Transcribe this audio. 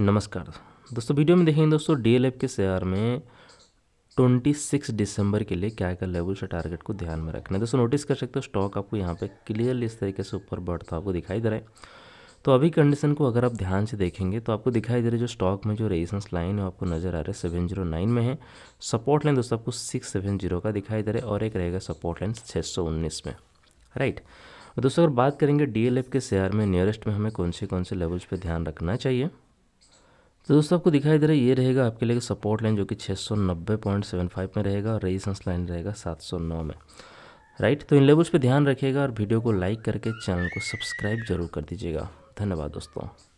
नमस्कार दोस्तों वीडियो में देखेंगे दोस्तों डीएलएफ के शेयर में 26 दिसंबर के लिए क्या क्या लेवल्स और टारगेट को ध्यान में रखना है दोस्तों नोटिस कर सकते हो स्टॉक आपको यहाँ पे क्लियरली इस तरीके से ऊपर बढ़ता आपको दिखाई दे रहा है तो अभी कंडीशन को अगर आप ध्यान से देखेंगे तो आपको दिखाई दे रहा है जो स्टॉक में जो रेजिस्टेंस लाइन है आपको नजर आ रहा है सेवन जीरो नाइन में है सपोर्ट लाइन दोस्तों आपको सिक्स सेवन जीरो का दिखाई दे रहा है और एक रहेगा सपोर्ट लाइन छः सौ उन्नीस में राइट दोस्तों अगर बात करेंगे डीएलएफ के शेयर में नियरेस्ट में हमें कौन से कौन से लेवल्स पर ध्यान रखना चाहिए तो दोस्तों आपको दिखाई दे रहा है ये रहेगा आपके लिए सपोर्ट लाइन जो कि 690.75 में रहेगा और रेजिस्टेंस लाइन रहेगा 709 में राइट तो इन लेवल्स पे ध्यान रखिएगा और वीडियो को लाइक करके चैनल को सब्सक्राइब जरूर कर दीजिएगा धन्यवाद दोस्तों